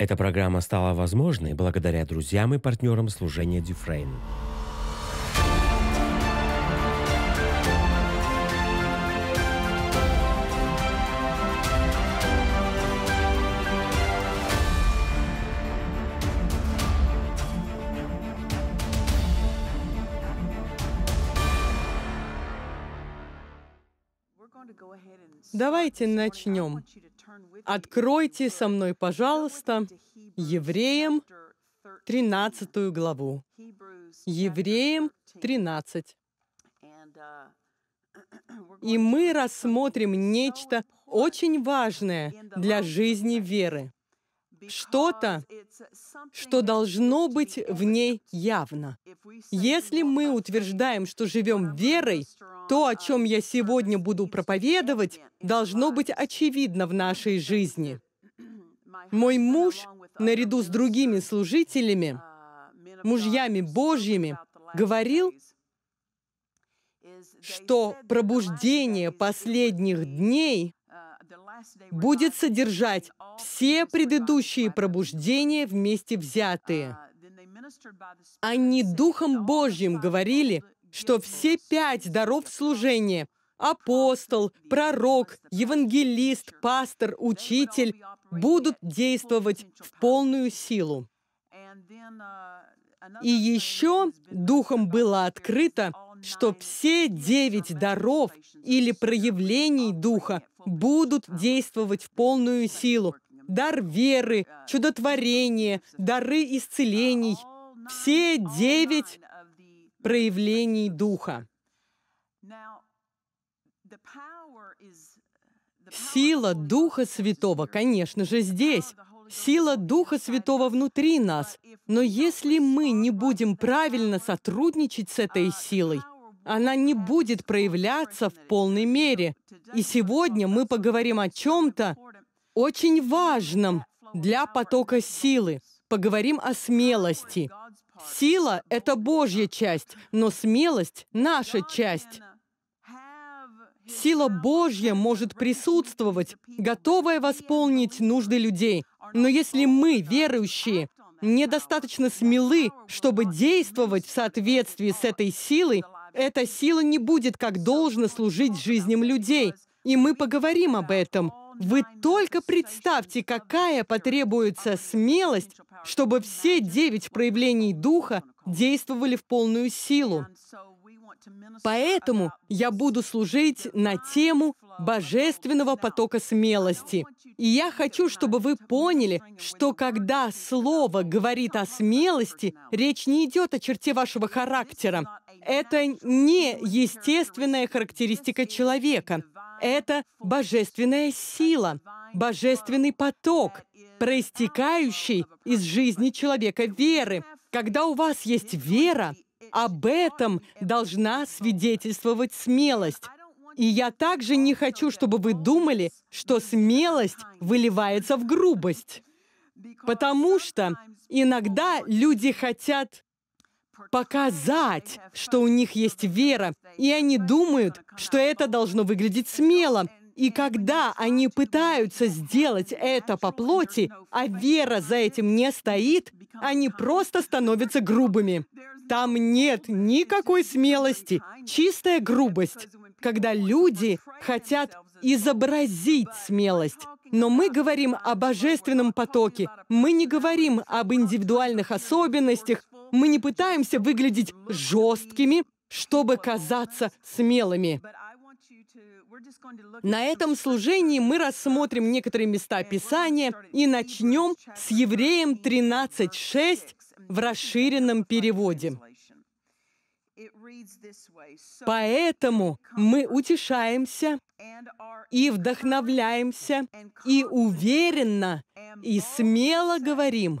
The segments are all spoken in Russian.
Эта программа стала возможной благодаря друзьям и партнерам служения Дюфрейн. Давайте начнем. Откройте со мной, пожалуйста, Евреям 13 главу. Евреям 13. И мы рассмотрим нечто очень важное для жизни веры. Что-то, что должно быть в ней явно. Если мы утверждаем, что живем верой, то, о чем я сегодня буду проповедовать, должно быть очевидно в нашей жизни. Мой муж, наряду с другими служителями, мужьями Божьими, говорил, что пробуждение последних дней будет содержать все предыдущие пробуждения вместе взятые. Они Духом Божьим говорили, что все пять даров служения – апостол, пророк, евангелист, пастор, учитель – будут действовать в полную силу. И еще Духом было открыто, что все девять даров или проявлений Духа будут действовать в полную силу. Дар веры, чудотворение, дары исцелений – все девять проявлений духа. Сила Духа Святого, конечно же, здесь. Сила Духа Святого внутри нас. Но если мы не будем правильно сотрудничать с этой uh, силой, она не будет проявляться в полной мере. И сегодня мы поговорим о чем-то очень важном для потока силы. Поговорим о смелости. Сила — это Божья часть, но смелость — наша часть. Сила Божья может присутствовать, готовая восполнить нужды людей. Но если мы, верующие, недостаточно смелы, чтобы действовать в соответствии с этой силой, эта сила не будет как должно служить жизням людей. И мы поговорим об этом. Вы только представьте, какая потребуется смелость, чтобы все девять проявлений духа действовали в полную силу. Поэтому я буду служить на тему божественного потока смелости. И я хочу, чтобы вы поняли, что когда слово говорит о смелости, речь не идет о черте вашего характера, это не естественная характеристика человека. Это божественная сила, божественный поток, проистекающий из жизни человека веры. Когда у вас есть вера, об этом должна свидетельствовать смелость. И я также не хочу, чтобы вы думали, что смелость выливается в грубость. Потому что иногда люди хотят показать, что у них есть вера, и они думают, что это должно выглядеть смело. И когда они пытаются сделать это по плоти, а вера за этим не стоит, они просто становятся грубыми. Там нет никакой смелости, чистая грубость, когда люди хотят изобразить смелость. Но мы говорим о божественном потоке, мы не говорим об индивидуальных особенностях мы не пытаемся выглядеть жесткими, чтобы казаться смелыми. На этом служении мы рассмотрим некоторые места Писания и начнем с Евреям 13.6 в расширенном переводе. Поэтому мы утешаемся и вдохновляемся и уверенно и смело говорим,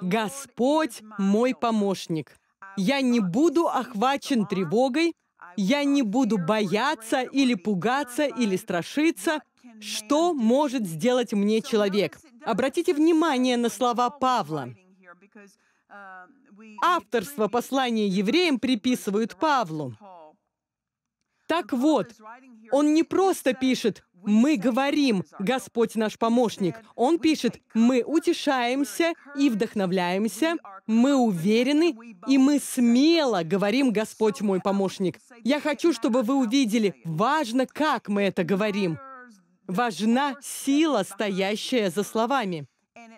«Господь мой помощник». Я не буду охвачен тревогой, я не буду бояться или пугаться или страшиться, что может сделать мне человек. Обратите внимание на слова Павла. Авторство послания евреям приписывают Павлу. Так вот, он не просто пишет мы говорим, Господь наш помощник. Он пишет, мы утешаемся и вдохновляемся, мы уверены, и мы смело говорим, Господь мой помощник. Я хочу, чтобы вы увидели, важно, как мы это говорим. Важна сила, стоящая за словами.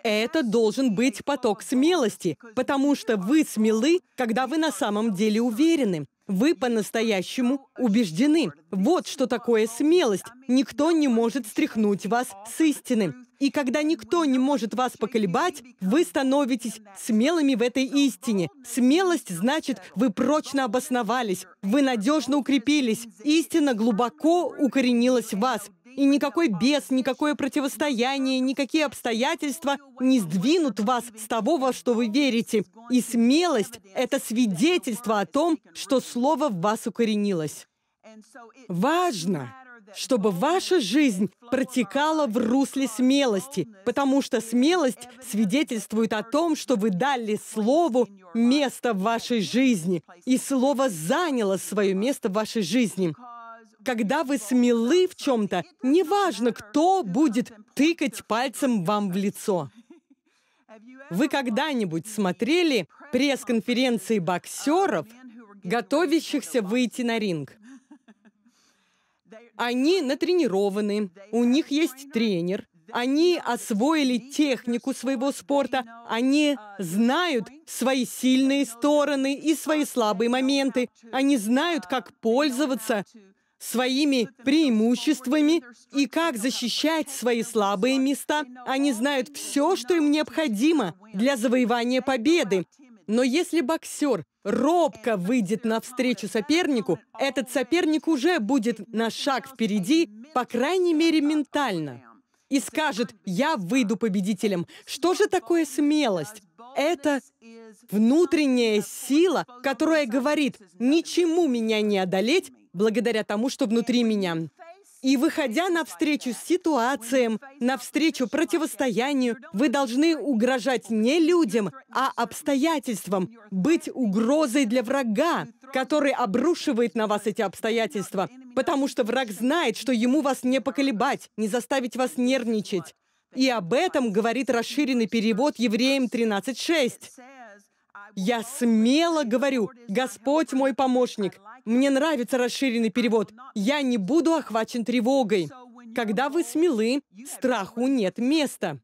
Это должен быть поток смелости, потому что вы смелы, когда вы на самом деле уверены. Вы по-настоящему убеждены. Вот что такое смелость. Никто не может стряхнуть вас с истины. И когда никто не может вас поколебать, вы становитесь смелыми в этой истине. Смелость значит, вы прочно обосновались, вы надежно укрепились, истина глубоко укоренилась в вас. И никакой бес, никакое противостояние, никакие обстоятельства не сдвинут вас с того, во что вы верите. И смелость — это свидетельство о том, что Слово в вас укоренилось. Важно, чтобы ваша жизнь протекала в русле смелости, потому что смелость свидетельствует о том, что вы дали Слову место в вашей жизни, и Слово заняло свое место в вашей жизни. Когда вы смелы в чем-то, неважно, кто будет тыкать пальцем вам в лицо. Вы когда-нибудь смотрели пресс-конференции боксеров, готовящихся выйти на ринг? Они натренированы, у них есть тренер, они освоили технику своего спорта, они знают свои сильные стороны и свои слабые моменты, они знают, как пользоваться своими преимуществами и как защищать свои слабые места. Они знают все, что им необходимо для завоевания победы. Но если боксер робко выйдет навстречу сопернику, этот соперник уже будет на шаг впереди, по крайней мере, ментально. И скажет, я выйду победителем. Что же такое смелость? Это внутренняя сила, которая говорит, ничему меня не одолеть благодаря тому, что внутри меня. И выходя навстречу ситуациям, навстречу противостоянию, вы должны угрожать не людям, а обстоятельствам, быть угрозой для врага, который обрушивает на вас эти обстоятельства. Потому что враг знает, что ему вас не поколебать, не заставить вас нервничать. И об этом говорит расширенный перевод Евреям 13.6. Я смело говорю, Господь мой помощник. Мне нравится расширенный перевод. Я не буду охвачен тревогой. Когда вы смелы, страху нет места.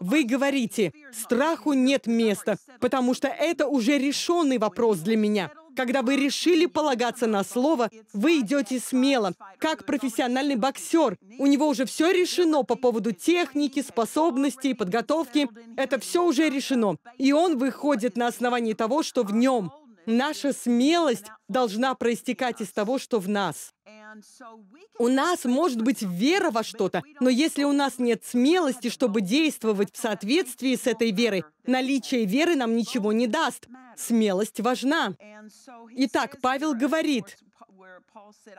Вы говорите, страху нет места, потому что это уже решенный вопрос для меня. Когда вы решили полагаться на слово, вы идете смело, как профессиональный боксер. У него уже все решено по поводу техники, способностей, подготовки. Это все уже решено. И он выходит на основании того, что в нем. Наша смелость должна проистекать из того, что в нас. У нас может быть вера во что-то, но если у нас нет смелости, чтобы действовать в соответствии с этой верой, наличие веры нам ничего не даст. Смелость важна. Итак, Павел говорит,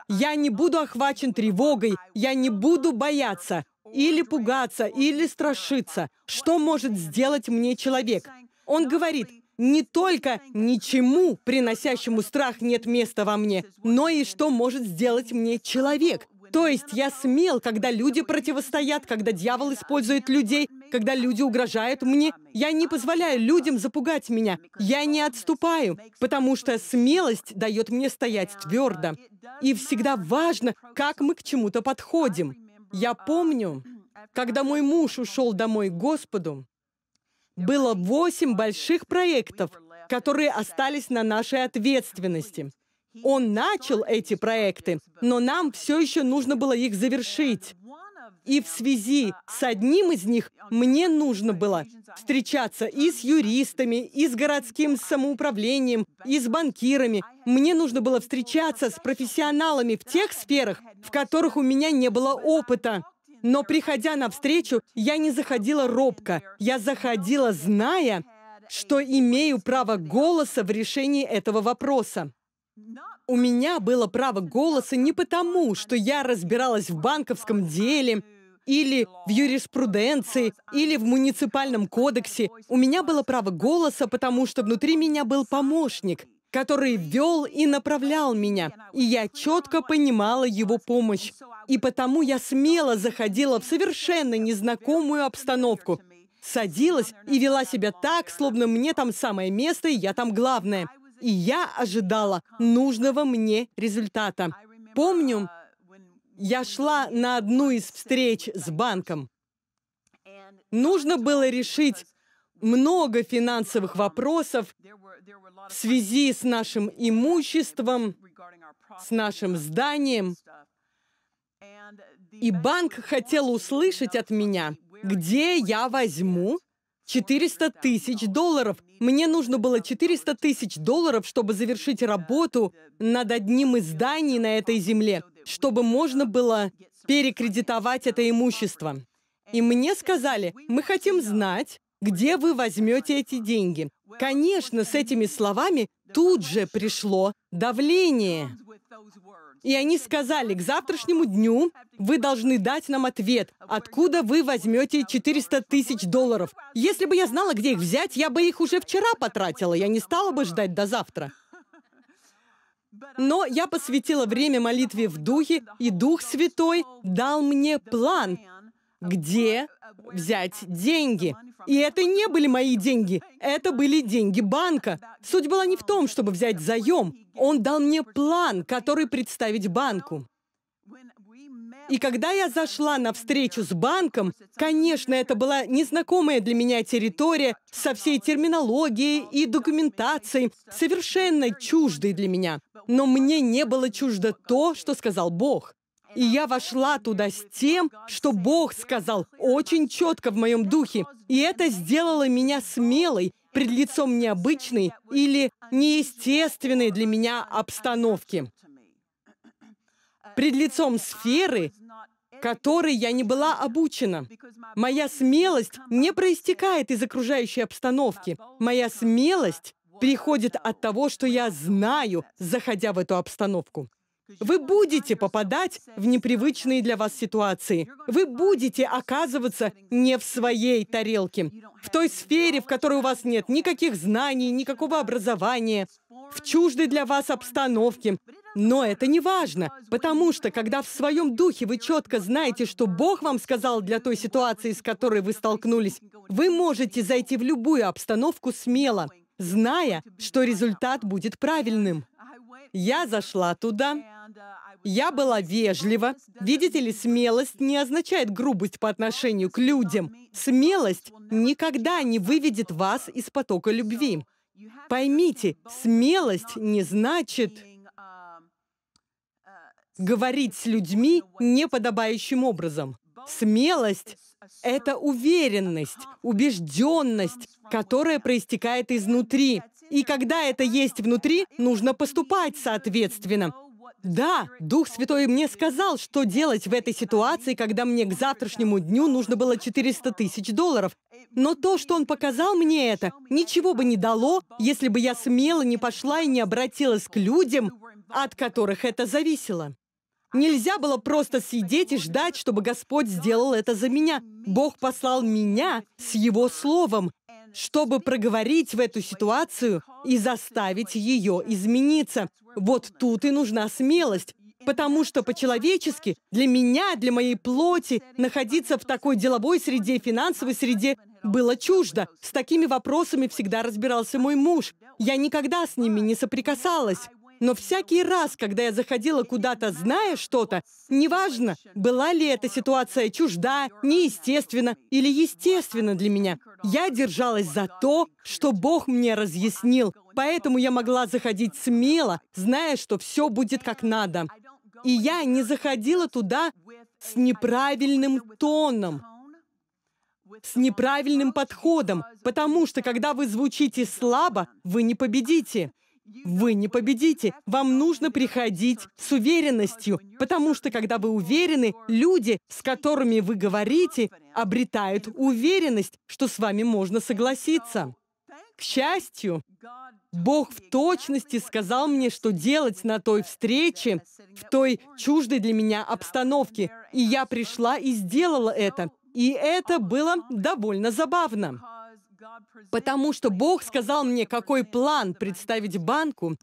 «Я не буду охвачен тревогой, я не буду бояться, или пугаться, или страшиться. Что может сделать мне человек?» Он говорит, не только ничему, приносящему страх, нет места во мне, но и что может сделать мне человек. То есть я смел, когда люди противостоят, когда дьявол использует людей, когда люди угрожают мне. Я не позволяю людям запугать меня. Я не отступаю, потому что смелость дает мне стоять твердо. И всегда важно, как мы к чему-то подходим. Я помню, когда мой муж ушел домой к Господу, было восемь больших проектов, которые остались на нашей ответственности. Он начал эти проекты, но нам все еще нужно было их завершить. И в связи с одним из них мне нужно было встречаться и с юристами, и с городским самоуправлением, и с банкирами. Мне нужно было встречаться с профессионалами в тех сферах, в которых у меня не было опыта. Но приходя на встречу, я не заходила робко. Я заходила, зная, что имею право голоса в решении этого вопроса. У меня было право голоса не потому, что я разбиралась в банковском деле, или в юриспруденции, или в муниципальном кодексе. У меня было право голоса, потому что внутри меня был помощник, который вел и направлял меня, и я четко понимала его помощь. И потому я смело заходила в совершенно незнакомую обстановку, садилась и вела себя так, словно мне там самое место, и я там главное. И я ожидала нужного мне результата. Помню, я шла на одну из встреч с банком. Нужно было решить, много финансовых вопросов в связи с нашим имуществом, с нашим зданием. И банк хотел услышать от меня, где я возьму 400 тысяч долларов. Мне нужно было 400 тысяч долларов, чтобы завершить работу над одним из зданий на этой земле, чтобы можно было перекредитовать это имущество. И мне сказали, мы хотим знать, где вы возьмете эти деньги? Конечно, с этими словами тут же пришло давление. И они сказали, к завтрашнему дню вы должны дать нам ответ, откуда вы возьмете 400 тысяч долларов. Если бы я знала, где их взять, я бы их уже вчера потратила, я не стала бы ждать до завтра. Но я посвятила время молитве в Духе, и Дух Святой дал мне план, где взять деньги. И это не были мои деньги, это были деньги банка. Суть была не в том, чтобы взять заем. Он дал мне план, который представить банку. И когда я зашла на встречу с банком, конечно, это была незнакомая для меня территория со всей терминологией и документацией, совершенно чуждой для меня. Но мне не было чуждо то, что сказал Бог. И я вошла туда с тем, что Бог сказал очень четко в моем духе. И это сделало меня смелой пред лицом необычной или неестественной для меня обстановки. Пред лицом сферы, которой я не была обучена. Моя смелость не проистекает из окружающей обстановки. Моя смелость приходит от того, что я знаю, заходя в эту обстановку. Вы будете попадать в непривычные для вас ситуации. Вы будете оказываться не в своей тарелке, в той сфере, в которой у вас нет никаких знаний, никакого образования, в чуждой для вас обстановке. Но это не важно, потому что, когда в своем духе вы четко знаете, что Бог вам сказал для той ситуации, с которой вы столкнулись, вы можете зайти в любую обстановку смело, зная, что результат будет правильным. Я зашла туда. Uh, Я была вежлива. Видите ли, смелость не означает грубость по отношению к людям. Смелость никогда не выведет вас из потока любви. Поймите, смелость не значит um, uh, говорить с людьми неподобающим образом. Смелость — это уверенность, убежденность, которая проистекает изнутри, и когда это есть внутри, нужно поступать соответственно. Да, Дух Святой мне сказал, что делать в этой ситуации, когда мне к завтрашнему дню нужно было 400 тысяч долларов. Но то, что Он показал мне это, ничего бы не дало, если бы я смело не пошла и не обратилась к людям, от которых это зависело. Нельзя было просто сидеть и ждать, чтобы Господь сделал это за меня. Бог послал меня с Его Словом, чтобы проговорить в эту ситуацию и заставить ее измениться. Вот тут и нужна смелость, потому что по-человечески для меня, для моей плоти находиться в такой деловой среде, финансовой среде было чуждо. С такими вопросами всегда разбирался мой муж. Я никогда с ними не соприкасалась. Но всякий раз, когда я заходила куда-то, зная что-то, неважно, была ли эта ситуация чужда, неестественна или естественна для меня, я держалась за то, что Бог мне разъяснил. Поэтому я могла заходить смело, зная, что все будет как надо. И я не заходила туда с неправильным тоном, с неправильным подходом, потому что когда вы звучите слабо, вы не победите. Вы не победите. Вам нужно приходить с уверенностью, потому что когда вы уверены, люди, с которыми вы говорите, обретают уверенность, что с вами можно согласиться. К счастью, Бог в точности сказал мне, что делать на той встрече, в той чуждой для меня обстановке. И я пришла и сделала это. И это было довольно забавно потому что Бог сказал мне, какой план представить банку,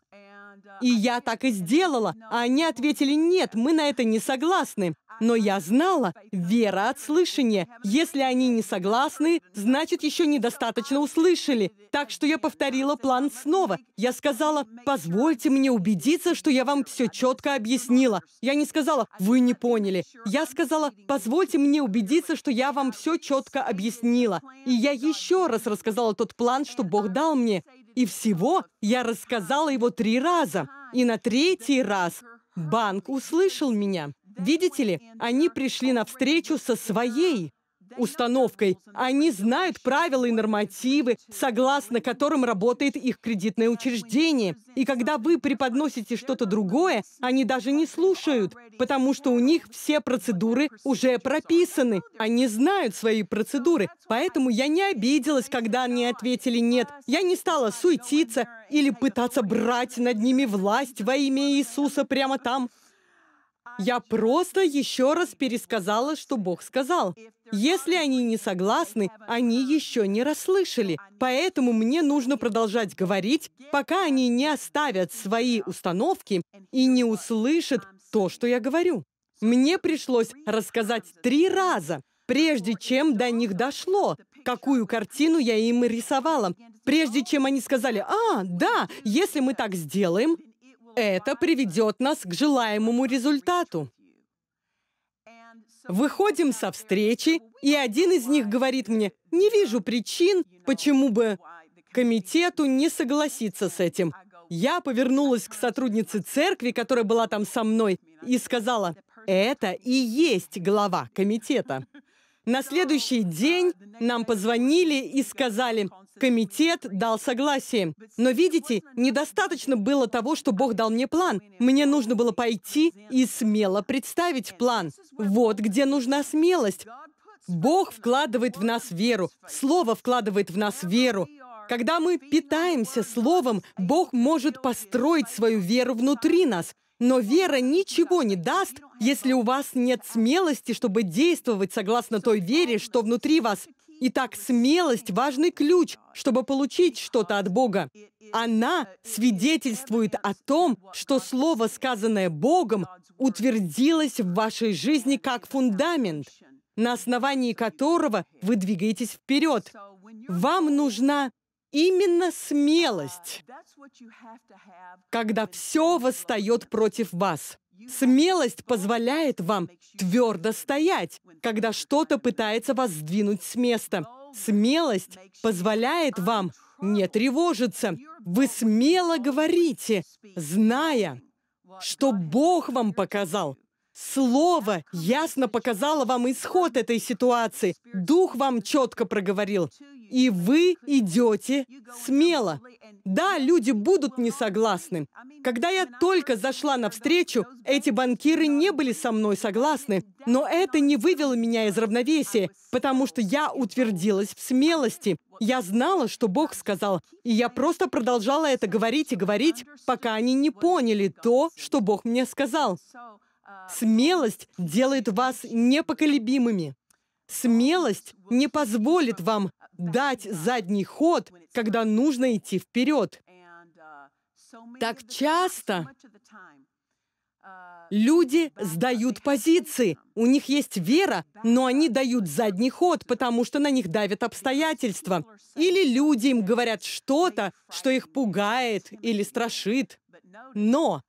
и я так и сделала, а они ответили, нет, мы на это не согласны. Но я знала, вера от слышания. Если они не согласны, значит, еще недостаточно услышали. Так что я повторила план снова. Я сказала, позвольте мне убедиться, что я вам все четко объяснила. Я не сказала, вы не поняли. Я сказала, позвольте мне убедиться, что я вам все четко объяснила. И я еще раз рассказала тот план, что Бог дал мне. И всего я рассказала его три раза. И на третий раз банк услышал меня. Видите ли, они пришли на встречу со своей установкой. Они знают правила и нормативы, согласно которым работает их кредитное учреждение. И когда вы преподносите что-то другое, они даже не слушают, потому что у них все процедуры уже прописаны. Они знают свои процедуры. Поэтому я не обиделась, когда они ответили «нет». Я не стала суетиться или пытаться брать над ними власть во имя Иисуса прямо там. Я просто еще раз пересказала, что Бог сказал. Если они не согласны, они еще не расслышали. Поэтому мне нужно продолжать говорить, пока они не оставят свои установки и не услышат то, что я говорю. Мне пришлось рассказать три раза, прежде чем до них дошло, какую картину я им рисовала. Прежде чем они сказали, «А, да, если мы так сделаем, это приведет нас к желаемому результату. Выходим со встречи, и один из них говорит мне, не вижу причин, почему бы комитету не согласиться с этим. Я повернулась к сотруднице церкви, которая была там со мной, и сказала, это и есть глава комитета. На следующий день нам позвонили и сказали, Комитет дал согласие. Но видите, недостаточно было того, что Бог дал мне план. Мне нужно было пойти и смело представить план. Вот где нужна смелость. Бог вкладывает в нас веру. Слово вкладывает в нас веру. Когда мы питаемся Словом, Бог может построить свою веру внутри нас. Но вера ничего не даст, если у вас нет смелости, чтобы действовать согласно той вере, что внутри вас. Итак, смелость – важный ключ, чтобы получить что-то от Бога. Она свидетельствует о том, что слово, сказанное Богом, утвердилось в вашей жизни как фундамент, на основании которого вы двигаетесь вперед. Вам нужна именно смелость, когда все восстает против вас. Смелость позволяет вам твердо стоять, когда что-то пытается вас сдвинуть с места. Смелость позволяет вам не тревожиться. Вы смело говорите, зная, что Бог вам показал. Слово ясно показало вам исход этой ситуации. Дух вам четко проговорил. И вы идете смело. Да, люди будут не согласны. Когда я только зашла на встречу, эти банкиры не были со мной согласны. Но это не вывело меня из равновесия, потому что я утвердилась в смелости. Я знала, что Бог сказал, и я просто продолжала это говорить и говорить, пока они не поняли то, что Бог мне сказал. Смелость делает вас непоколебимыми. Смелость не позволит вам дать задний ход, когда нужно идти вперед. Так часто люди сдают позиции, у них есть вера, но они дают задний ход, потому что на них давят обстоятельства. Или люди им говорят что-то, что их пугает или страшит. Но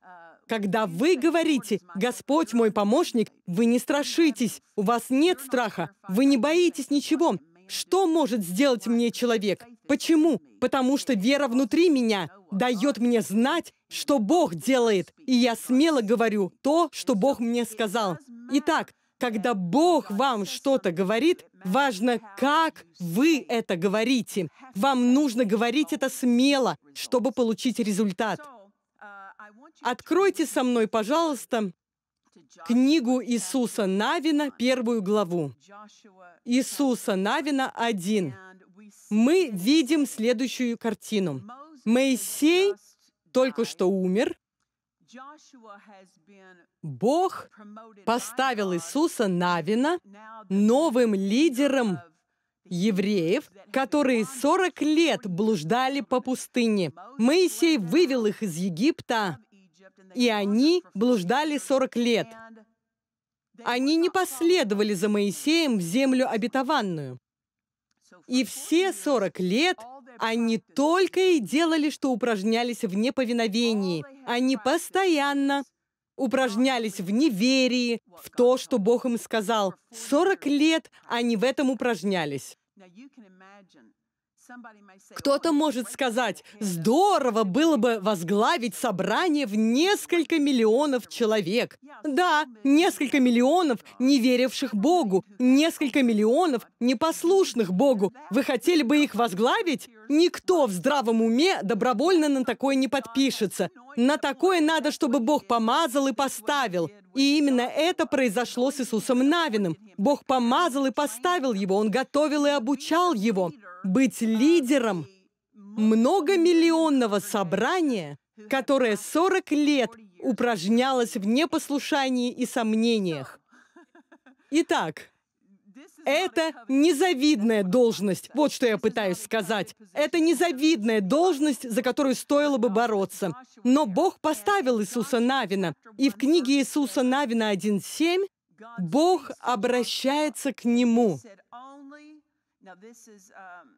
когда вы говорите «Господь мой помощник», вы не страшитесь, у вас нет страха, вы не боитесь ничего. Что может сделать мне человек? Почему? Потому что вера внутри меня дает мне знать, что Бог делает, и я смело говорю то, что Бог мне сказал. Итак, когда Бог вам что-то говорит, важно, как вы это говорите. Вам нужно говорить это смело, чтобы получить результат. Откройте со мной, пожалуйста, книгу Иисуса Навина, первую главу. Иисуса Навина 1. Мы видим следующую картину. Моисей только что умер. Бог поставил Иисуса Навина новым лидером евреев, которые 40 лет блуждали по пустыне. Моисей вывел их из Египта, и они блуждали 40 лет. Они не последовали за Моисеем в землю обетованную. И все 40 лет они только и делали, что упражнялись в неповиновении. Они постоянно упражнялись в неверии, в то, что Бог им сказал. 40 лет они в этом упражнялись. Oh, Кто-то может сказать, здорово было бы возглавить собрание в несколько миллионов человек. Да, несколько миллионов не веривших Богу, несколько миллионов непослушных Богу. Вы хотели бы их возглавить? Никто в здравом уме добровольно на такое не подпишется. На такое надо, чтобы Бог помазал и поставил. И именно это произошло с Иисусом Навиным. Бог помазал и поставил его, Он готовил и обучал его быть лидером многомиллионного собрания, которое 40 лет упражнялось в непослушании и сомнениях. Итак, это незавидная должность. Вот что я пытаюсь сказать. Это незавидная должность, за которую стоило бы бороться. Но Бог поставил Иисуса Навина. И в книге Иисуса Навина 1.7 Бог обращается к Нему Um,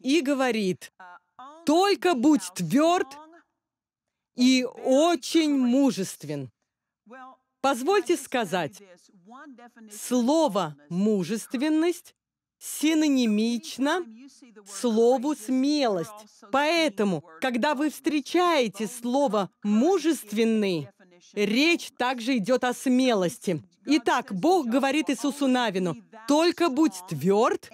и говорит, uh, «Только будь тверд и очень мужествен». Позвольте сказать, слово «мужественность» синонимично слову «смелость». Поэтому, когда вы встречаете слово «мужественный», речь также идет о смелости. Итак, Бог говорит Иисусу Навину, «Только будь тверд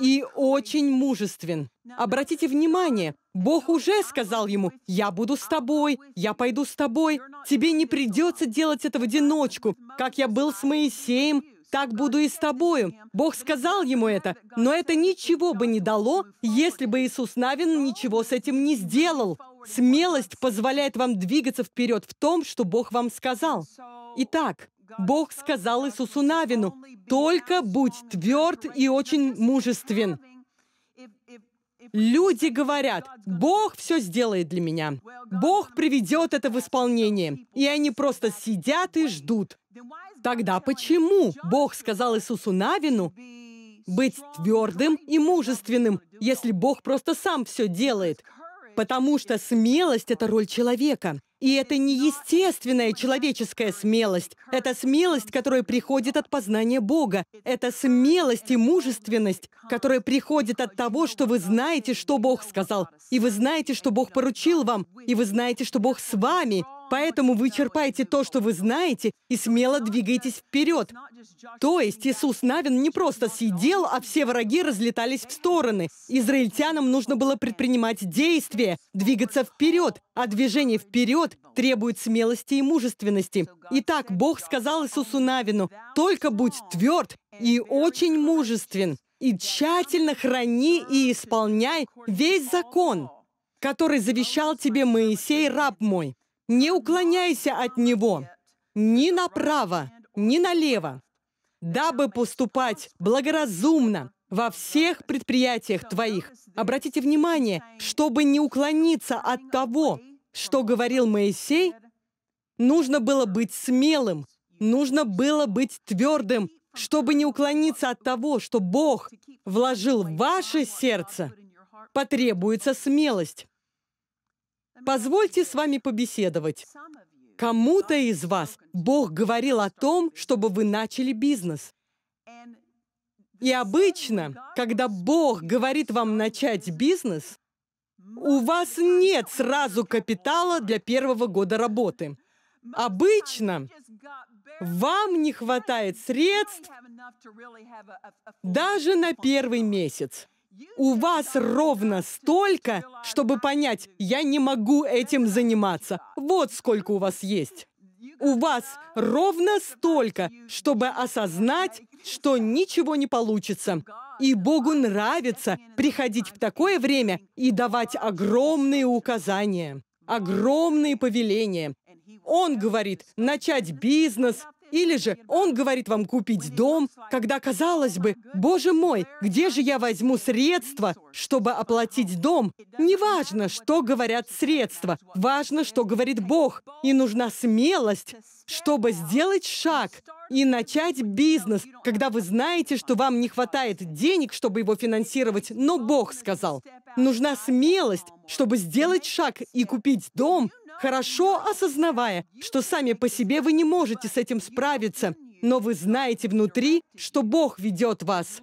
и очень мужествен». Обратите внимание, Бог уже сказал ему, «Я буду с тобой, я пойду с тобой, тебе не придется делать это в одиночку, как я был с Моисеем, так буду и с тобою. Бог сказал ему это, но это ничего бы не дало, если бы Иисус Навин ничего с этим не сделал. Смелость позволяет вам двигаться вперед в том, что Бог вам сказал. Итак, Бог сказал Иисусу Навину, «Только будь тверд и очень мужествен». Люди говорят, Бог все сделает для меня. Бог приведет это в исполнение. И они просто сидят и ждут. Тогда почему Бог сказал Иисусу Навину быть твердым и мужественным, если Бог просто сам все делает? Потому что смелость – это роль человека. И это не естественная человеческая смелость. Это смелость, которая приходит от познания Бога. Это смелость и мужественность, которая приходит от того, что вы знаете, что Бог сказал. И вы знаете, что Бог поручил вам. И вы знаете, что Бог с вами. Поэтому вычерпайте то, что вы знаете, и смело двигайтесь вперед. То есть Иисус Навин не просто сидел, а все враги разлетались в стороны. Израильтянам нужно было предпринимать действия, двигаться вперед, а движение вперед требует смелости и мужественности. Итак, Бог сказал Иисусу Навину, «Только будь тверд и очень мужествен, и тщательно храни и исполняй весь закон, который завещал тебе Моисей, раб мой». Не уклоняйся от него ни направо, ни налево, дабы поступать благоразумно во всех предприятиях твоих. Обратите внимание, чтобы не уклониться от того, что говорил Моисей, нужно было быть смелым, нужно было быть твердым, чтобы не уклониться от того, что Бог вложил в ваше сердце, потребуется смелость. Позвольте с вами побеседовать. Кому-то из вас Бог говорил о том, чтобы вы начали бизнес. И обычно, когда Бог говорит вам начать бизнес, у вас нет сразу капитала для первого года работы. Обычно вам не хватает средств даже на первый месяц у вас ровно столько, чтобы понять, я не могу этим заниматься. Вот сколько у вас есть. У вас ровно столько, чтобы осознать, что ничего не получится. И Богу нравится приходить в такое время и давать огромные указания, огромные повеления. Он говорит начать бизнес, или же он говорит вам купить дом, когда, казалось бы, «Боже мой, где же я возьму средства, чтобы оплатить дом?» Неважно, что говорят средства, важно, что говорит Бог, и нужна смелость, чтобы сделать шаг и начать бизнес, когда вы знаете, что вам не хватает денег, чтобы его финансировать, но Бог сказал. Нужна смелость, чтобы сделать шаг и купить дом, хорошо осознавая, что сами по себе вы не можете с этим справиться, но вы знаете внутри, что Бог ведет вас.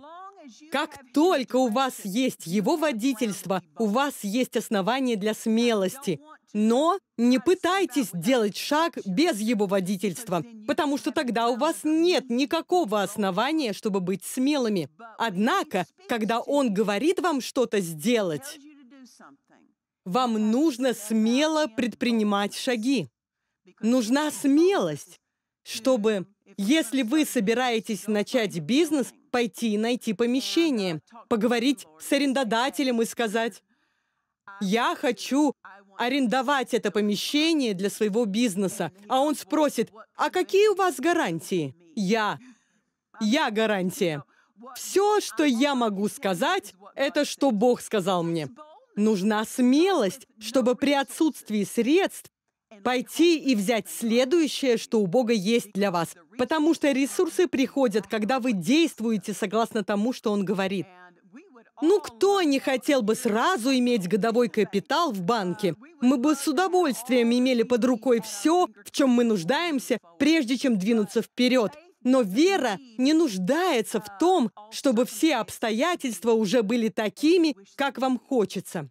Как только у вас есть Его водительство, у вас есть основание для смелости. Но не пытайтесь делать шаг без Его водительства, потому что тогда у вас нет никакого основания, чтобы быть смелыми. Однако, когда Он говорит вам что-то сделать, вам нужно смело предпринимать шаги. Нужна смелость, чтобы, если вы собираетесь начать бизнес, пойти и найти помещение, поговорить с арендодателем и сказать, «Я хочу арендовать это помещение для своего бизнеса». А он спросит, «А какие у вас гарантии?» «Я. Я гарантия». Все, что я могу сказать, это что Бог сказал мне. Нужна смелость, чтобы при отсутствии средств пойти и взять следующее, что у Бога есть для вас. Потому что ресурсы приходят, когда вы действуете согласно тому, что Он говорит. Ну, кто не хотел бы сразу иметь годовой капитал в банке? Мы бы с удовольствием имели под рукой все, в чем мы нуждаемся, прежде чем двинуться вперед. Но вера не нуждается в том, чтобы все обстоятельства уже были такими, как вам хочется.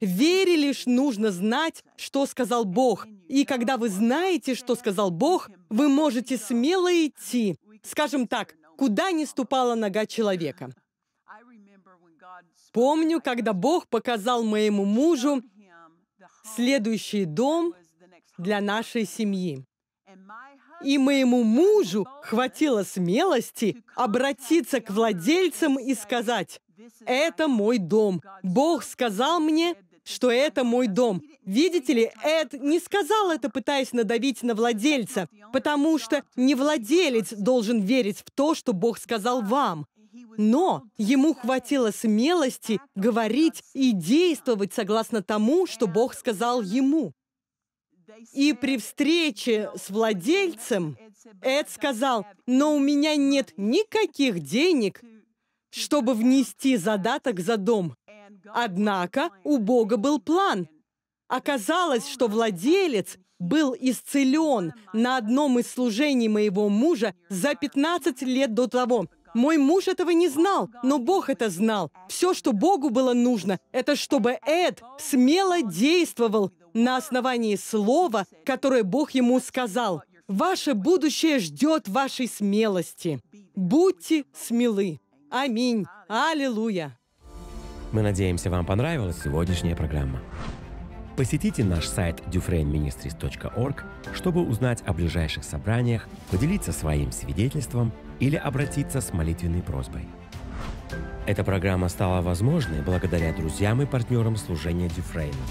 Вере лишь нужно знать, что сказал Бог. И когда вы знаете, что сказал Бог, вы можете смело идти, скажем так, куда не ступала нога человека. Помню, когда Бог показал моему мужу следующий дом для нашей семьи и моему мужу хватило смелости обратиться к владельцам и сказать, «Это мой дом. Бог сказал мне, что это мой дом. Видите ли, Эд не сказал это, пытаясь надавить на владельца, потому что не владелец должен верить в то, что Бог сказал вам. Но ему хватило смелости говорить и действовать согласно тому, что Бог сказал ему. И при встрече с владельцем Эд сказал, но у меня нет никаких денег, чтобы внести задаток за дом. Однако у Бога был план. Оказалось, что владелец был исцелен на одном из служений моего мужа за 15 лет до того. Мой муж этого не знал, но Бог это знал. Все, что Богу было нужно, это чтобы Эд смело действовал на основании слова, которое Бог ему сказал. Ваше будущее ждет вашей смелости. Будьте смелы. Аминь. Аллилуйя. Мы надеемся, вам понравилась сегодняшняя программа. Посетите наш сайт dufrainministries.org, чтобы узнать о ближайших собраниях, поделиться своим свидетельством или обратиться с молитвенной просьбой. Эта программа стала возможной благодаря друзьям и партнерам служения Дюфрейна –